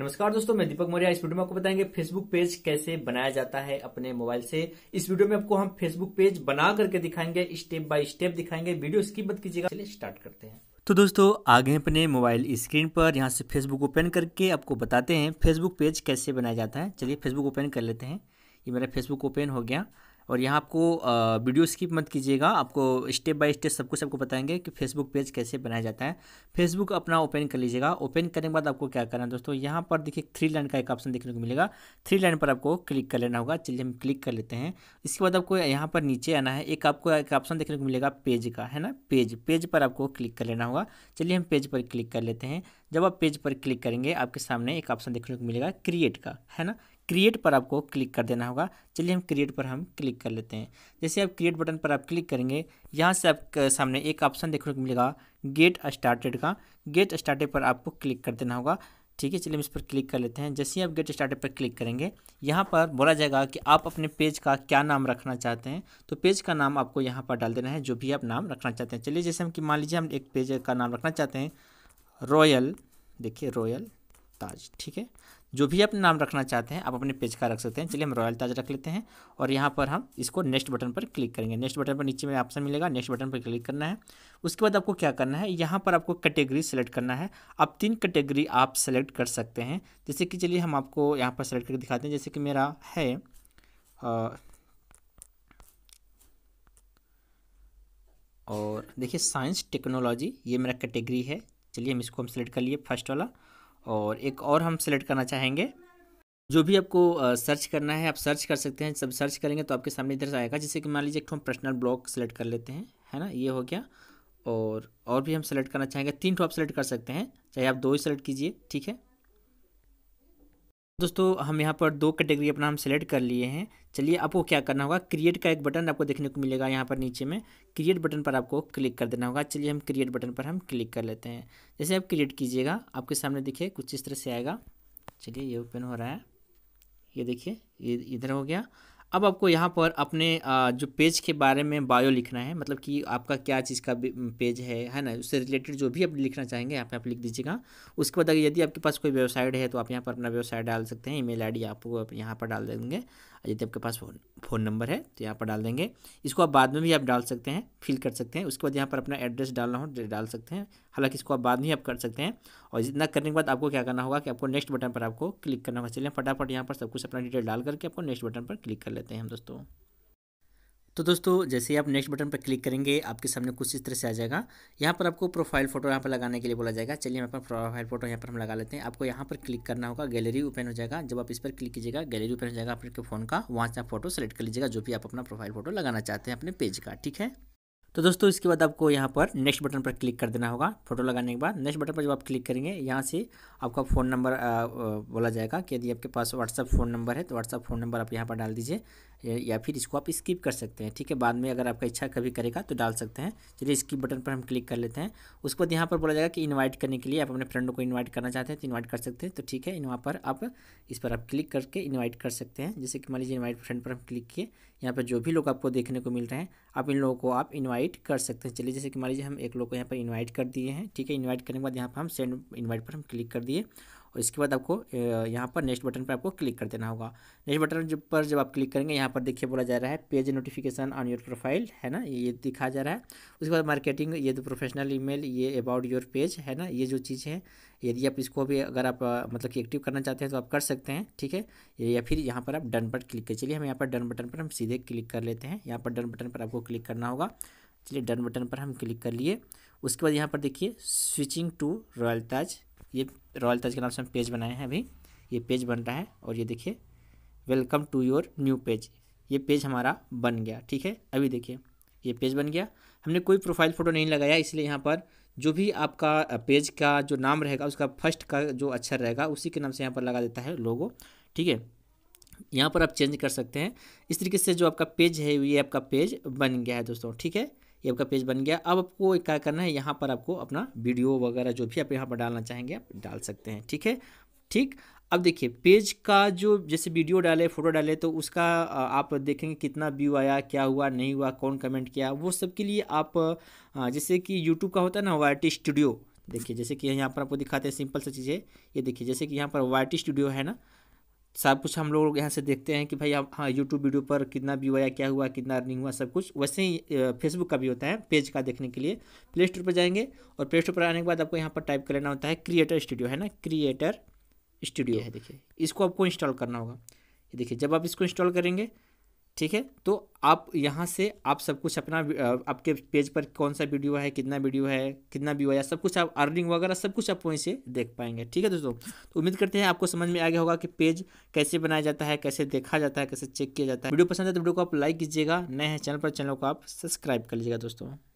नमस्कार दोस्तों मैं दीपक मौर्य इस वीडियो में आपको बताएंगे फेसबुक पेज कैसे बनाया जाता है अपने मोबाइल से इस वीडियो में आपको हम फेसबुक पेज बना करके दिखाएंगे स्टेप बाय स्टेप दिखाएंगे वीडियो इसकी मत कीजिएगा चलिए स्टार्ट करते हैं तो दोस्तों आगे अपने मोबाइल स्क्रीन पर यहाँ से फेसबुक ओपन करके आपको बताते हैं फेसबुक पेज कैसे बनाया जाता है चलिए फेसबुक ओपन कर लेते हैं ये मेरा फेसबुक ओपन हो गया और यहाँ आपको वीडियो स्किप मत कीजिएगा आपको स्टेप बाय स्टेप सब कुछ आपको बताएंगे कि फेसबुक पेज कैसे बनाया जाता है फेसबुक अपना ओपन कर लीजिएगा ओपन करने के बाद आपको क्या करना है दोस्तों यहाँ पर देखिए थ्री लाइन का एक ऑप्शन देखने को मिलेगा थ्री लाइन पर आपको क्लिक कर लेना होगा चलिए हम क्लिक कर लेते हैं इसके बाद आपको यहाँ पर नीचे आना है एक आपको एक ऑप्शन देखने को मिलेगा पेज का है ना पेज पेज पर आपको क्लिक कर लेना होगा चलिए हम पेज पर क्लिक कर लेते हैं जब आप पेज पर क्लिक करेंगे आपके सामने एक ऑप्शन देखने को मिलेगा क्रिएट का है ना क्रिएट पर आपको क्लिक कर देना होगा चलिए हम क्रिएट पर हम क्लिक कर लेते हैं जैसे आप क्रिएट बटन पर आप क्लिक करेंगे यहाँ से आपके सामने एक ऑप्शन देखने को मिलेगा गेट स्टार्टेड का गेट स्टार्टेड पर आपको क्लिक कर देना होगा ठीक है चलिए हम इस पर क्लिक कर लेते हैं जैसे ही आप गेट स्टार्टेड पर क्लिक करेंगे यहाँ पर बोला जाएगा कि आप अपने पेज का क्या नाम रखना चाहते हैं तो पेज का नाम आपको यहाँ पर डाल देना है जो भी आप नाम रखना चाहते हैं चलिए जैसे हम कि मान लीजिए हम एक पेज का नाम रखना चाहते हैं रॉयल देखिए रॉयल ताज ठीक है जो भी आप नाम रखना चाहते हैं आप अपने पेज का रख सकते हैं चलिए हम रॉयल ताज रख लेते हैं और यहाँ पर हम इसको नेक्स्ट बटन पर क्लिक करेंगे नेक्स्ट बटन पर नीचे में ऑप्शन मिलेगा नेक्स्ट बटन पर क्लिक करना है उसके बाद आपको क्या करना है यहाँ पर आपको कैटेगरी सेलेक्ट करना है अब तीन कैटेगरी आप सेलेक्ट कर सकते हैं जैसे कि चलिए हम आपको यहाँ पर सेलेक्ट करके दिखाते हैं जैसे कि मेरा है और देखिए साइंस टेक्नोलॉजी ये मेरा कैटेगरी है चलिए हम इसको हम सेलेक्ट कर लिए फर्स्ट वाला और एक और हम सेलेक्ट करना चाहेंगे जो भी आपको सर्च करना है आप सर्च कर सकते हैं जब सर्च करेंगे तो आपके सामने इधर से आएगा जैसे कि मान लीजिए एक हम पर्सनल ब्लॉग सेलेक्ट कर लेते हैं है ना ये हो गया और और भी हम सेलेक्ट करना चाहेंगे तीन टॉप सेलेक्ट कर सकते हैं चाहे आप दो ही सेलेक्ट कीजिए ठीक है दोस्तों हम यहाँ पर दो कैटेगरी अपना हम सेलेक्ट कर लिए हैं चलिए आपको क्या करना होगा क्रिएट का एक बटन आपको देखने को मिलेगा यहाँ पर नीचे में क्रिएट बटन पर आपको क्लिक कर देना होगा चलिए हम क्रिएट बटन पर हम क्लिक कर लेते हैं जैसे आप क्रिएट कीजिएगा आपके सामने देखिए कुछ इस तरह से आएगा चलिए ये ओपन हो रहा है ये देखिए ये इधर हो गया अब आपको यहाँ पर अपने जो पेज के बारे में बायो लिखना है मतलब कि आपका क्या चीज़ का पेज है है ना उससे रिलेटेड जो भी आप लिखना चाहेंगे यहाँ पे आप लिख दीजिएगा उसके बाद अगर यदि आपके पास कोई वेबसाइट है तो आप यहाँ पर अपना वेबसाइट डाल सकते हैं ईमेल आईडी आपको आप यहाँ पर डाल देंगे यदि आपके पास फ़ोन फ़ोन नंबर है तो यहाँ पर डाल देंगे इसको आप बाद में भी आप डाल सकते हैं फिल कर सकते हैं उसके बाद यहाँ पर अपना एड्रेस डालना हो तो डाल सकते हैं हालांकि इसको आप बाद में आप कर सकते हैं और इतना करने के बाद आपको क्या करना होगा कि आपको नेक्स्ट बटन पर आपको क्लिक करना होगा चलिए फटाफट यहाँ पर सब कुछ अपना डिटेल डाल करके आपको नेक्स्ट बटन पर क्लिक कर लेते हैं हम दोस्तों तो दोस्तों जैसे ही आप नेक्स्ट बटन पर क्लिक करेंगे आपके सामने कुछ इस तरह से आ जाएगा यहाँ पर आपको प्रोफाइल फोटो यहाँ पर लगाने के लिए बोला जाएगा चलिए हम अपना प्रोफाइल फोटो यहाँ पर हम लगा लेते हैं आपको यहाँ पर क्लिक करना होगा गैलरी ओपन हो जाएगा जब आप इस पर क्लिक कीजिएगा गैलरी ओपन हो जाएगा आपके फ़ोन का वहाँ से आप फोटो सेलेक्ट कर लीजिएगा जो भी आप अपना प्रोफाइल फोटो लगाना चाहते हैं अपने पेज का ठीक है तो दोस्तों इसके बाद आपको यहाँ पर नेक्स्ट बटन पर क्लिक कर देना होगा फोटो लगाने के बाद नेक्स्ट बटन पर जब आप क्लिक करेंगे यहाँ से आपका फ़ोन नंबर बोला जाएगा कि यदि आपके पास व्हाट्सअप फ़ोन नंबर है तो व्हाट्सअप फ़ोन नंबर आप यहाँ पर डाल दीजिए या फिर इसको आप स्किप कर सकते हैं ठीक है बाद में अगर आपका इच्छा कभी करेगा तो डाल सकते हैं चलिए स्किप बटन पर हम क्लिक कर लेते हैं उसके बाद यहाँ पर बोला जाएगा कि इन्वाइट करने के लिए आप अपने फ्रेंडों को इन्वाइट करना चाहते हैं तो इन्वाइट कर सकते हैं तो ठीक है इन पर आप इस पर आप क्लिक करके इन्वाइट कर सकते हैं जैसे कि मान लीजिए इन्वाइट फ्रेंड पर हम क्लिक किए यहाँ पर जो भी लोग आपको देखने को मिल रहे हैं आप इन लोगों को आप इन्वाइट कर सकते हैं चलिए जैसे कि मान लीजिए हम एक लोग को यहाँ पर इन्वाइट कर दिए हैं ठीक है इन्वाइट करने के बाद यहाँ पर हम सेंड इन्वाइट पर हम क्लिक कर दिए और इसके बाद आपको यहाँ पर नेक्स्ट बटन पर आपको क्लिक कर देना होगा नेक्स्ट बटन जब पर जब आप क्लिक करेंगे यहाँ पर देखिए बोला जा रहा है page notification on your profile है ना ये दिखा जा रहा है उसके बाद मार्केटिंग ये तो प्रोफेशनल ईमेल ये अबाउट योर पेज है ना ये जो चीज़ है यदि आप इसको भी अगर आप मतलब कि एक्टिव करना चाहते हैं तो आप कर सकते हैं ठीक है या फिर यहाँ पर आप डन पर क्लिक कर चलिए हम यहाँ पर डन बटन पर हम सीधे क्लिक कर लेते हैं यहाँ पर डन बटन पर आपको क्लिक करना होगा चलिए डन बटन पर हम क्लिक कर लिए उसके बाद यहाँ पर देखिए स्विचिंग टू रॉयल ताज ये रॉयल तज के नाम से हम पेज बनाए हैं अभी ये पेज बन रहा है और ये देखिए welcome to your new page ये पेज हमारा बन गया ठीक है अभी देखिए ये पेज बन गया हमने कोई प्रोफाइल फ़ोटो नहीं लगाया इसलिए यहाँ पर जो भी आपका पेज का जो नाम रहेगा उसका फर्स्ट का जो अक्षर रहेगा उसी के नाम से यहाँ पर लगा देता है लोगो ठीक है यहाँ पर आप चेंज कर सकते हैं इस तरीके से जो आपका पेज है ये आपका पेज बन गया है दोस्तों ठीक है ये आपका पेज बन गया अब आपको क्या करना है यहाँ पर आपको अपना वीडियो वगैरह जो भी आप यहाँ पर डालना चाहेंगे आप डाल सकते हैं ठीक है ठीक अब देखिए पेज का जो जैसे वीडियो डाले फोटो डाले तो उसका आप देखेंगे कितना व्यू आया क्या हुआ नहीं हुआ कौन कमेंट किया वो सब के लिए आप जैसे कि यूट्यूब का होता है ना वाई स्टूडियो देखिए जैसे कि यहाँ पर आपको दिखाते हैं सिंपल सा चीज़ें ये देखिए जैसे कि यहाँ पर वाई स्टूडियो है ना सब कुछ हम लोग यहाँ से देखते हैं कि भाई आप हाँ यूट्यूब वीडियो पर कितना व्यू आया क्या हुआ कितना अर्निंग हुआ सब कुछ वैसे ही फेसबुक का भी होता है पेज का देखने के लिए प्ले स्टोर पर जाएंगे और प्ले स्टोर पर आने के बाद आपको यहाँ पर टाइप कर लेना होता है क्रिएटर स्टूडियो है ना क्रिएटर स्टूडियो है देखिए इसको आपको इंस्टॉल करना होगा ये देखिए जब आप इसको इंस्टॉल करेंगे ठीक है तो आप यहाँ से आप सब कुछ अपना आपके पेज पर कौन सा वीडियो है कितना वीडियो है कितना व्यू आया सब कुछ आप अर्निंग वगैरह सब कुछ आप वहीं से देख पाएंगे ठीक है दोस्तों तो उम्मीद करते हैं आपको समझ में आ गया होगा कि पेज कैसे बनाया जाता है कैसे देखा जाता है कैसे चेक किया जाता है वीडियो पसंद है तो वीडियो को आप लाइक कीजिएगा नए हैं चैनल पर चैनल को आप सब्सक्राइब कर लीजिएगा दोस्तों